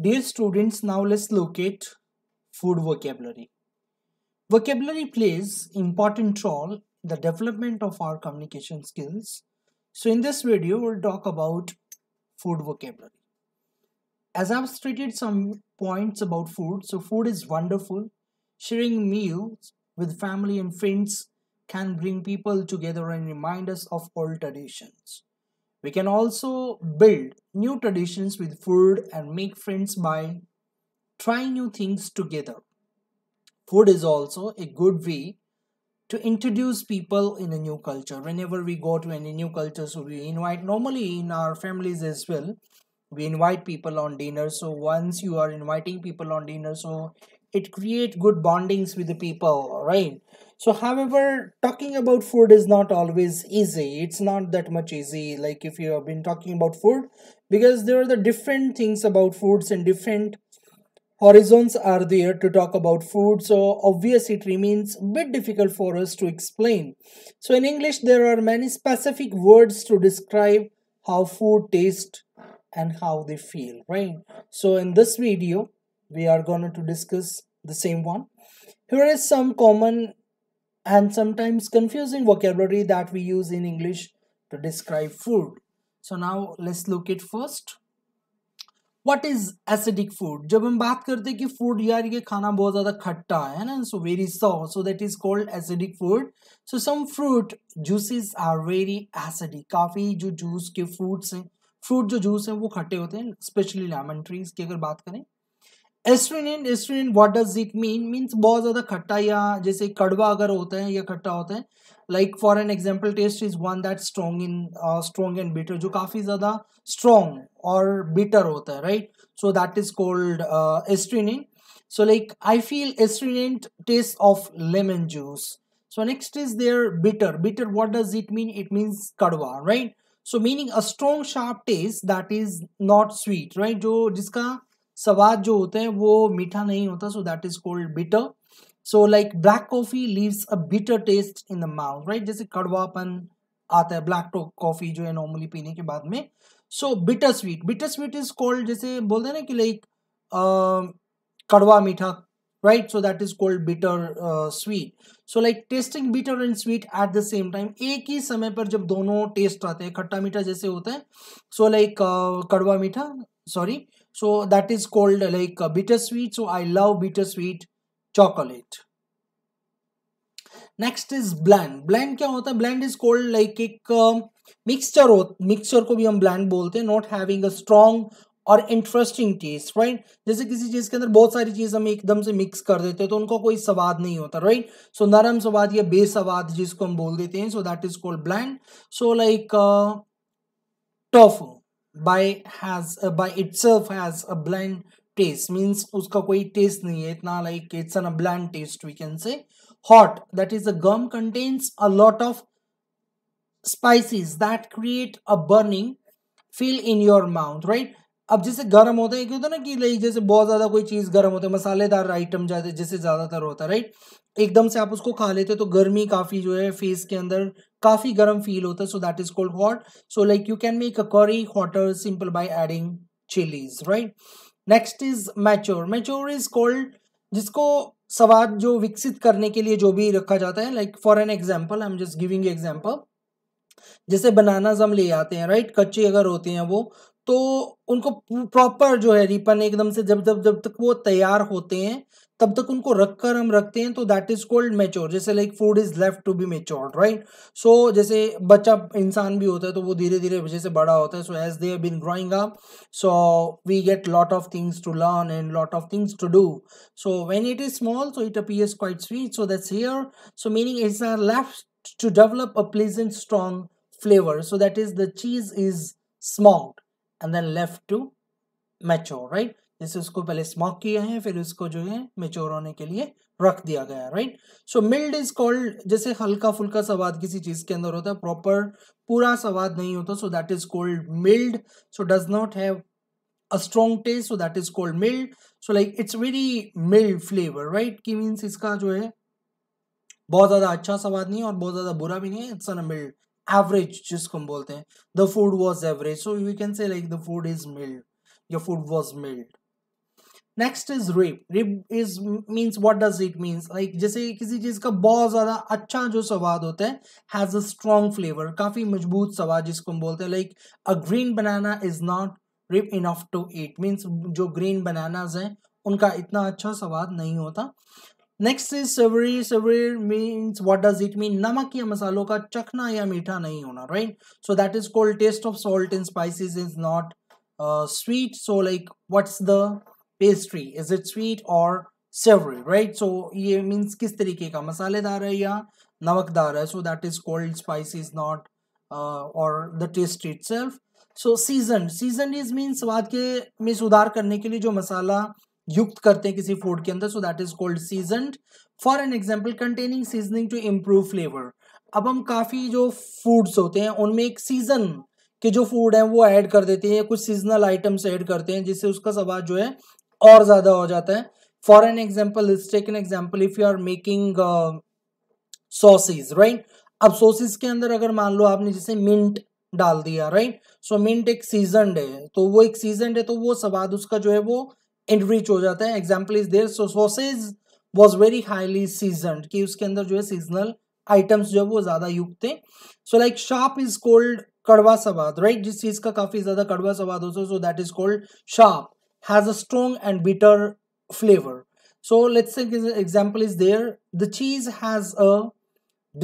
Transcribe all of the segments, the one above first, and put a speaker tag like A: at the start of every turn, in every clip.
A: Dear students, now let's locate food vocabulary. Vocabulary plays important role in the development of our communication skills. So in this video, we'll talk about food vocabulary. As I've stated some points about food, so food is wonderful. Sharing meals with family and friends can bring people together and remind us of old traditions. We can also build new traditions with food and make friends by trying new things together. Food is also a good way to introduce people in a new culture. Whenever we go to any new culture, so we invite normally in our families as well. We invite people on dinner. So once you are inviting people on dinner, so it create good bondings with the people right so however talking about food is not always easy it's not that much easy like if you have been talking about food because there are the different things about foods and different horizons are there to talk about food so obviously it remains a bit difficult for us to explain so in english there are many specific words to describe how food tastes and how they feel right so in this video we are going to discuss the same one. Here is some common and sometimes confusing vocabulary that we use in English to describe food. So now let's look at first. What is acidic food? जब हम बात करते हैं कि food यार ये खाना बहुत ज़्यादा खट्टा है ना so very sour, so that is called acidic food. So some fruit juices are very acidic. काफ़ी जो juice के fruits, हैं जो juice हैं वो खट्टे होते हैं स्पेशली lemon trees की अगर बात करें astringent astringent what does it mean means बहुत ज़्यादा खट्टा या जैसे कड़वा अगर होता है या खट्टा होता है like for an example taste is one that strong in strong and bitter जो काफ़ी ज़्यादा स्ट्रॉन्ग और बिटर होता है right so that is called astringent so like I feel astringent taste of lemon juice so next is there bitter bitter what does it mean it means कड़वा right so meaning a strong sharp taste that is not sweet right जो जिसका स्वाद जो होते हैं वो मीठा नहीं होता so that is called bitter so like black coffee leaves a bitter taste in the mouth right जैसे कड़वापन आता है ब्लैक कॉफी जो है नॉर्मली पीने के बाद में so bitter sweet bitter sweet is called जैसे बोलते हैं ना कि लाइक कड़वा मीठा right so that is called bitter sweet so like tasting bitter and sweet at the same time एक ही समय पर जब दोनों टेस्ट आते हैं खट्टा मीठा जैसे होता है सो लाइक कड़वा मीठा sorry so that is called like uh, bittersweet so i love bittersweet chocolate next is bland bland क्या होता है ब्लैंड इज कोल्ड लाइक एक मिक्सचर um, हो मिक्सचर को भी हम ब्लैंड बोलते हैं not having a strong or interesting taste right जैसे किसी चीज के अंदर बहुत सारी चीज हम एकदम से मिक्स कर देते हैं तो उनका कोई स्वाद नहीं होता राइट सो नरम स्वाद या बेसवाद जिसको हम बोल देते हैं so that is called bland so like tofu by has uh, by itself has a bland taste means uska koi taste nahi hai itna like it's an a bland taste we can say hot that is the gum contains a lot of spices that create a burning feel in your mouth right अब जैसे गर्म होता है क्यों होता है ना कि लाइक जैसे बहुत ज़्यादा कोई चीज़ गर्म होता है मसालेदार आइटम जाते जैसे ज़्यादातर होता है राइट एकदम से आप उसको खा लेते तो गर्मी काफ़ी जो है फेस के अंदर काफ़ी गर्म फील होता है so that is called hot so like you can make a curry hotter simple by adding chillies right next is mature mature is called जिसको स्वाद जो विकसित करने के लिए जो भी रखा जाता है like for an example I am just giving example जैसे बनाना हम ले आते हैं राइट कच्चे अगर होते हैं वो तो उनको प्रॉपर जो है रिपन एकदम से जब जब जब तक वो तैयार होते हैं तब तक उनको रखकर हम रखते हैं तो दैट इज कोल्ड मेच्योर जैसे like food is left to be mature right so जैसे बच्चा इंसान भी होता है तो वो धीरे धीरे जैसे बड़ा होता है so as they been growing up so we get lot of things to learn and lot of things to do so when it is small so it appears quite sweet so that's here so meaning it's are left to develop a pleasant strong flavour so that is the cheese is smoked and then left to mature right जैसे उसको पहले smog किया है फिर उसको जो है mature होने के लिए रख दिया गया right so mild is called जैसे हल्का फुल्का स्वाद किसी चीज के अंदर होता है प्रॉपर पूरा स्वाद नहीं होता so that is called mild so does not have a strong taste so that is called mild so like it's very mild flavour right की मीन्स इसका जो है बहुत ज्यादा अच्छा स्वाद नहीं है और बहुत ज्यादा बुरा भी नहीं है इट्स अ मिल्ड एवरेज जिसको हम बोलते हैं the food was average so you can say like the food is mild your food was mild next is ripe ripe is means what does it means like जैसे किसी चीज का बहुत ज्यादा अच्छा जो स्वाद होता है हैज अ स्ट्रॉन्ग फ्लेवर काफी मजबूत स्वाद जिसको हम बोलते हैं like a green banana is not ripe enough to eat means जो ग्रीन बनानाज हैं उनका इतना अच्छा स्वाद नहीं होता next is savoury savoury means what does it mean नमक या मसालों का चखना या मीठा नहीं होना right so that is called taste of salt in spices is not sweet so like what's the pastry is it sweet or savoury right so ये मीन्स किस तरीके का मसालेदार है या नमकदार है so that is called spice is not or the taste itself so season season is means स्वाद के में सुधार करने के लिए जो मसाला युक्त करते हैं किसी फूड के अंदर so that is called season for an example containing seasoning to improve flavour अब हम काफ़ी जो फूड्स होते हैं उनमें एक सीज़न के जो फूड हैं वो ऐड कर देते हैं कुछ सीजनल आइटम्स ऐड करते हैं जिससे उसका स्वाद जो है और ज़्यादा हो जाता है for an example take an example if you are making sausage right अब सॉसेज के अंदर अगर मान लो आपने जैसे मिंट डाल दिया राइट सो मिंट एक सीजनड है तो वो एक सीजनड है तो वो स्वाद उसका जो है वो एनरिच हो जाता है example is there so sausage was very highly season कि उसके अंदर जो है सीजनल आइटम्स जो है वो ज़्यादा युक्त थे so like sharp is called कड़वा स्वाद राइट जिस चीज़ का काफ़ी ज़्यादा कड़वा स्वाद है so that is called sharp has a strong and bitter flavour so let's example is there the cheese has a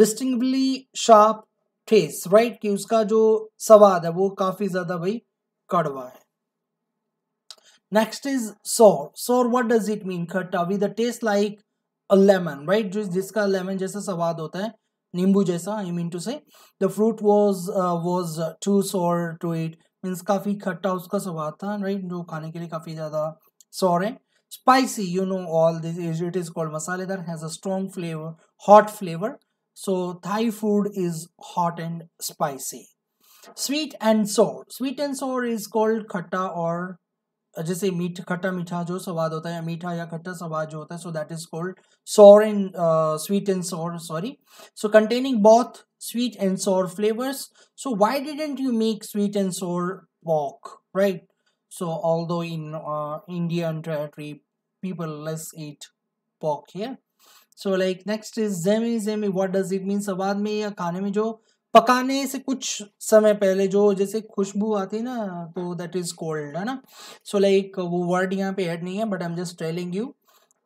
A: distinctly sharp taste right कि उसका जो स्वाद है वो काफी ज्यादा भाई कड़वा है Next is sour. Sour, what does it mean? Khatta with a taste like a lemon, right? जिस जिसका lemon जैसा स्वाद Nimbu है I mean to say. The fruit was uh, was was uh, too sour to eat. Means kafi khatta uska था tha, right? Jo खाने ke liye kafi jada sour hai. spicy you know all this it is called masala that has a strong flavor hot flavor so thai food is hot and spicy sweet and sour sweet and sour is called khatta or जैसे मीठ खट्टा मीठा जो स्वाद होता है मीठा या खट्टा स्वाद जो होता है so that is called sour in sweet and sour sorry so containing both sweet and sour flavours so why didn't you make sweet and sour pork right so although in Indian territory people less eat pork so like next is gamey gamey what does it mean स्वाद में या खाने में जो पकाने से कुछ समय पहले जो जैसे खुशबू आती ना तो दैट इज कोल्ड है ना सो लाइक वो वर्ड यहाँ पे ऐड नहीं है but I am just telling you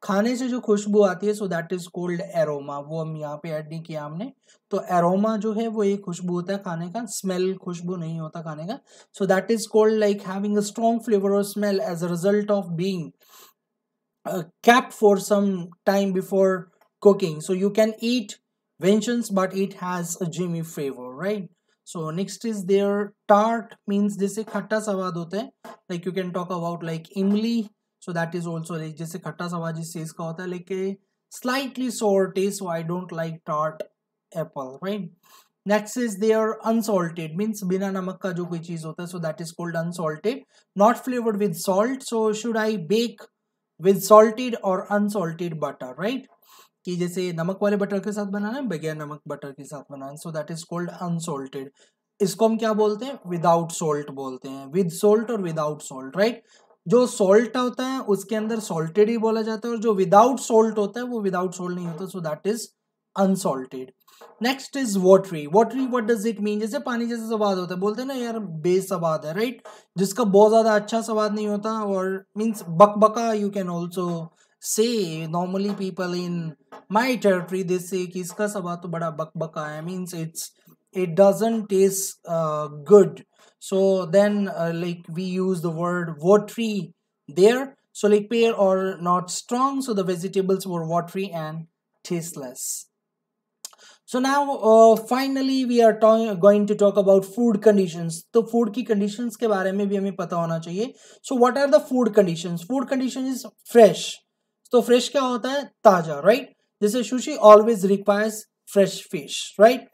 A: खाने से जो खुशबू आती है so that is called aroma वो हम यहाँ पे ऐड नहीं किया हमने तो एरोमा जो है वो एक खुशबू होता है खाने का स्मेल खुशबू नहीं होता खाने का so that is called like having a strong flavour or smell as a result of being kept for some time before cooking so you can eat vengeance but it has a jimmy flavor right so next is their tart means is खट्टा स्वाद होता है like you can talk about like imli, so that is also like jaise khatta स्वाद jis चीज ka hota, है like a slightly sour taste so I don't like tart apple right next is their unsalted means bina namak ka जो koi चीज hota, so that is called unsalted not flavored with salt so should I bake with salted or unsalted butter right कि जैसे नमक वाले butter के साथ बनाना है बगैर नमक बटर के साथ बनाना so that is called unsalted इसको हम क्या बोलते हैं विदाउट सोल्ट बोलते हैं with salt or without salt right जो सोल्ट होता है उसके अंदर सोल्टेड ही बोला जाता है और जो विदाउट सोल्ट होता है वो विदाउट सोल्ट नहीं होता so that is unsalted next is watery watery what does it mean जैसे पानी जैसे स्वाद होता है बोलते हैं ना यार बेसवाद है राइट right? जिसका बहुत ज्यादा अच्छा स्वाद नहीं होता और मीन्स बकबका you can also say normally people in my territory this say कि इसका सवाद तो बड़ा बक बक आया means it's it doesn't taste good so then like we use the word watery there so like pale or not strong so the vegetables were watery and tasteless so now finally we are to going to talk about food conditions तो food की conditions के बारे में भी हमें पता होना चाहिए so what are the food condition food condition is fresh तो फ्रेश क्या होता है ताजा राइट जैसे sushi always requires fresh fish right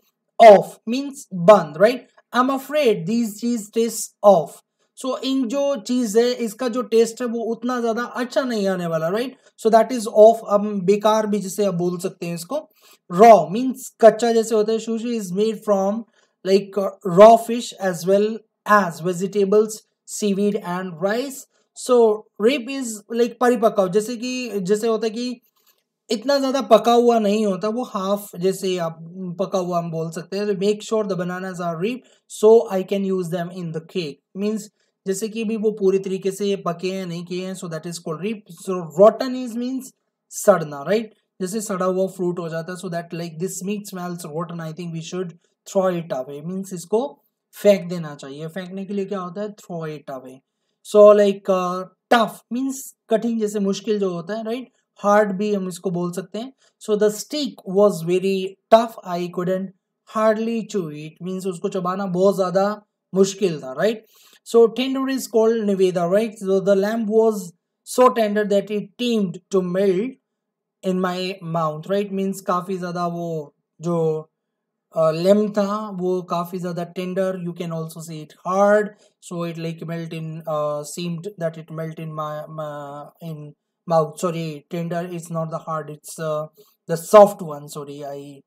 A: off means बंद right I am afraid these cheese taste off so इन जो चीज है इसका जो टेस्ट है वो उतना ज्यादा अच्छा नहीं आने वाला right so that is off अब बेकार भी जिसे आप बोल सकते हैं इसको रॉ मींस कच्चा जैसे होता है sushi is made from like raw fish as well as vegetables seaweed and rice so ripe is like परिपक्व जैसे कि जैसे होता है कि इतना ज़्यादा पका हुआ नहीं होता वो हाफ जैसे आप पका हुआ हम बोल सकते हैं make sure the bananas are ripe so I can use them in the cake means जैसे कि भी वो पूरी तरीके से पके हैं नहीं किए हैं so that is called ripe so rotten is means सड़ना राइट जैसे सड़ा हुआ फ्रूट हो जाता है so that like this meat smells rotten I think we should throw it away means इसको फेंक देना चाहिए फेंकने के लिए क्या होता है throw it away so like tough means कठिन जैसे मुश्किल जो होता है राइट right? हार्ड भी हम इसको बोल सकते हैं so the steak was very tough I couldn't hardly chew it means उसको चबाना बहुत ज़्यादा मुश्किल था right so tender is called निवेदा right so the lamb was so tender that it seemed to melt in my mouth right means काफ़ी ज़्यादा वो जो लेम था वो काफ़ी ज़्यादा tender you can also see it hard so it like melt in seemed that it melt in in mouth sorry tender is not the hard it's the soft one sorry I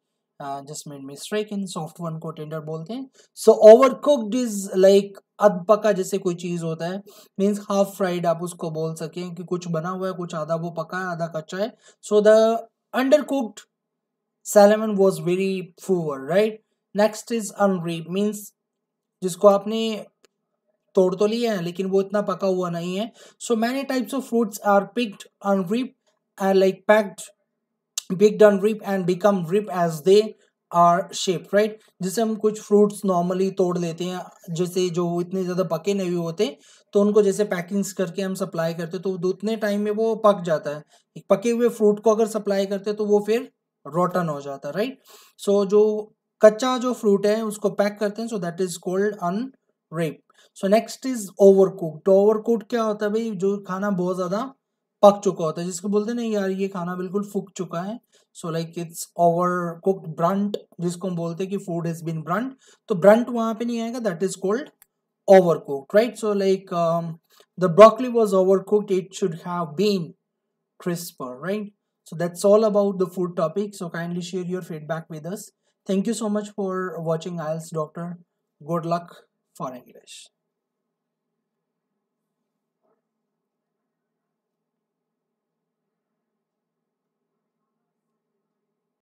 A: just made me strike in soft one को tender बोलते हैं over cooked is like अद पका जैसे कोई चीज़ होता है means half fried आप उसको बोल सकें कि कुछ बना हुआ है कुछ आधा वो पका है आधा कच्चा है so the undercooked salmon was very poor right next is unripe means जिसको आपने तोड़ तो लिया है लेकिन वो इतना पका हुआ नहीं है so many types of fruits are picked unripe like packed picked unripe and become ripe as they are shipped right जैसे हम कुछ फ्रूट्स नॉर्मली तोड़ लेते हैं जैसे जो इतने ज़्यादा पके नहीं हुए होते तो उनको जैसे पैकिंग्स करके हम सप्लाई करते तो उतने टाइम में वो पक जाता है पके हुए फ्रूट को अगर सप्लाई करते तो वो फिर रोटन हो जाता है राइट सो जो कच्चा जो फ्रूट है उसको पैक करते हैं so that is called unwrap so next is overcook तो ओवर कुकड क्या होता है भाई जो खाना बहुत ज़्यादा पक चुका होता है जिसको बोलते हैं ना यार ये खाना बिल्कुल फूक चुका है so like it's overcooked burnt जिसको हम बोलते हैं कि फूड इज बिन ब्रंट तो ब्रंट वहां पे नहीं आएगा that is called overcook right so like the broccoli was overcooked it should have been crisper right So that's all about the food topic. So kindly share your feedback with us. Thank you so much for watching IELTS Doctor. Good luck for English.